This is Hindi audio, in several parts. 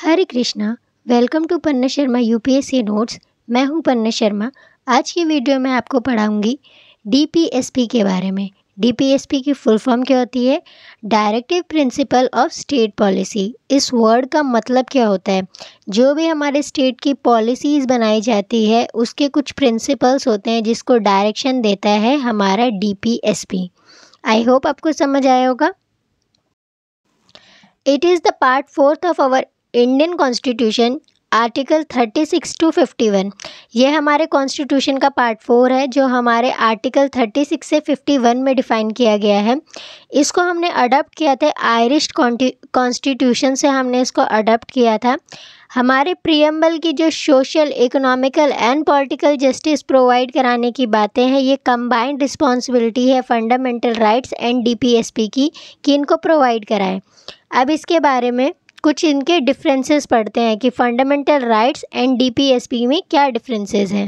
Hare Krishna welcome to Panna Sharma UPSC notes मैं हूं पन्ना शर्मा आज की वीडियो में आपको पढ़ाऊंगी डीपीएसपी के बारे में डीपीएसपी की फुल फॉर्म क्या होती है directive principle of state policy इस वर्ड का मतलब क्या होता है जो भी हमारे स्टेट की पॉलिसीज़ बनाई जाती है उसके कुछ प्रिंसिपल्स होते हैं जिसको डायरेक्शन देता है हमारा डी आई होप आपको समझ आया होगा it is the part fourth of our Indian constitution article thirty six to fifty one ये हमारे कॉन्स्टिट्यूशन का पार्ट फोर है जो हमारे आर्टिकल थर्टी सिक्स से फिफ्टी वन में डिफ़ाइन किया गया है इसको हमने अडोप्ट किया था आयरिश कॉन्स्टिट्यूशन से हमने इसको अडोप्ट किया था हमारे प्रियम्बल की जो social economical and political justice provide कराने की बातें हैं ये कंबाइंड रिस्पॉन्सिबिलिटी है फंडामेंटल राइट्स एंड डी की कि इनको प्रोवाइड कराएँ अब इसके बारे में कुछ इनके डिफरेंसेस पढ़ते हैं कि फंडामेंटल राइट्स एंड डीपीएसपी में क्या डिफरेंसेस हैं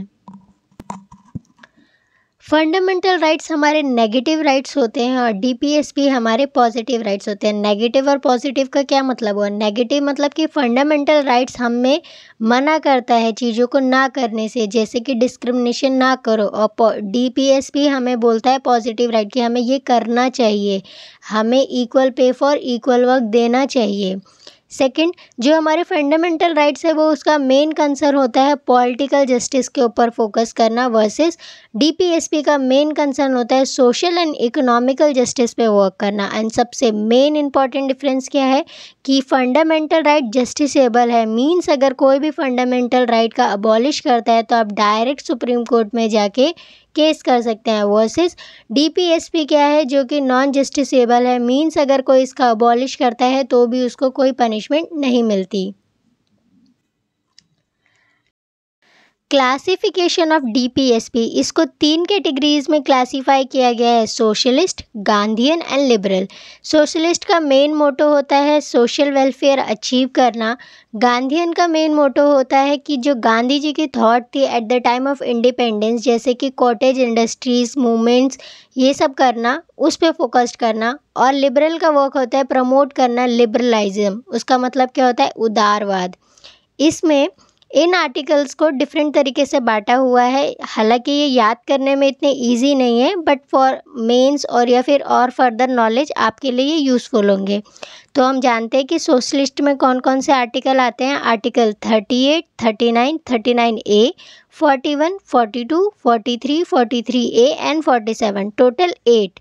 फंडामेंटल राइट्स हमारे नेगेटिव राइट्स होते हैं और डीपीएसपी हमारे पॉजिटिव राइट्स होते हैं नेगेटिव और पॉजिटिव का क्या मतलब हुआ नेगेटिव मतलब कि फंडामेंटल राइट्स हमें मना करता है चीज़ों को ना करने से जैसे कि डिस्क्रिमिनेशन ना करो और डीपीएसपी हमें बोलता है पॉजिटिव राइट कि हमें ये करना चाहिए हमें equal pay for equal work देना चाहिए सेकंड जो हमारे फंडामेंटल राइट्स है वो उसका मेन कंसर्न होता है पॉलिटिकल जस्टिस के ऊपर फोकस करना वर्सेस डीपीएसपी का मेन कंसर्न होता है सोशल एंड इकोनॉमिकल जस्टिस पे वर्क करना एंड सबसे मेन इंपॉर्टेंट डिफरेंस क्या है कि फंडामेंटल राइट जस्टिसेबल है मीन्स अगर कोई भी फंडामेंटल राइट का अबॉलिश करता है तो आप डायरेक्ट सुप्रीम कोर्ट में जाके केस कर सकते हैं वर्सेस डीपीएसपी क्या है जो कि नॉन जस्टिसेबल है मीन्स अगर कोई इसका अबॉलिश करता है तो भी उसको कोई पनिशमेंट नहीं मिलती क्लासिफिकेशन ऑफ डीपीएसपी इसको तीन कैटेगरीज में क्लासिफाई किया गया है socialist Gandhian and liberal socialist का मेन मोटो होता है सोशल वेलफेयर अचीव करना गांधीन का मेन मोटो होता है कि जो गांधी जी की थॉट थी at the time of independence जैसे कि कॉटेज इंडस्ट्रीज मूवमेंट्स ये सब करना उस पर फोकस्ड करना और लिबरल का वर्क होता है प्रमोट करना लिबरलाइज्म उसका मतलब क्या होता है उदारवाद इसमें इन आर्टिकल्स को डिफ़रेंट तरीके से बांटा हुआ है हालांकि ये याद करने में इतने ईज़ी नहीं है बट फॉर मेंस और या फिर और फर्दर नॉलेज आपके लिए यूज़फुल होंगे तो हम जानते हैं कि सोशलिस्ट में कौन कौन से आर्टिकल आते हैं article thirty eight thirty nine thirty nine A forty one forty two forty three forty three A and forty seven total eight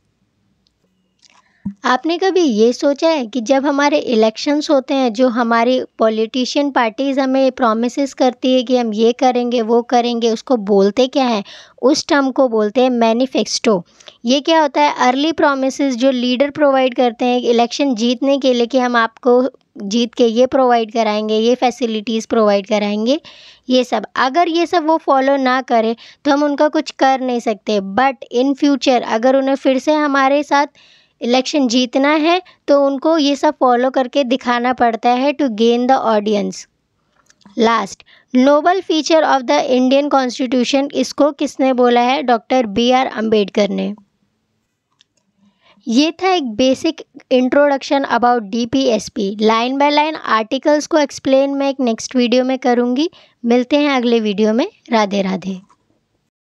आपने कभी ये सोचा है कि जब हमारे इलेक्शंस होते हैं जो हमारी पॉलिटिशियन पार्टीज़ हमें प्रोमिस करती है कि हम ये करेंगे वो करेंगे उसको बोलते क्या हैं उस टर्म को बोलते हैं मैनिफेस्टो ये क्या होता है अर्ली प्रोमिस जो लीडर प्रोवाइड करते हैं इलेक्शन जीतने के लिए कि हम आपको जीत के ये प्रोवाइड कराएंगे ये फैसिलिटीज़ प्रोवाइड कराएंगे ये सब अगर ये सब वो फॉलो ना करें तो हम उनका कुछ कर नहीं सकते बट इन फ्यूचर अगर उन्हें फिर से हमारे साथ इलेक्शन जीतना है तो उनको ये सब फॉलो करके दिखाना पड़ता है to gain the audience last noble feature of the Indian constitution इसको किसने बोला है डॉक्टर बी आर अम्बेडकर ने ये था एक basic introduction about DPSP line by line articles को एक्सप्लेन मैं एक नेक्स्ट वीडियो में करूँगी मिलते हैं अगले वीडियो में राधे राधे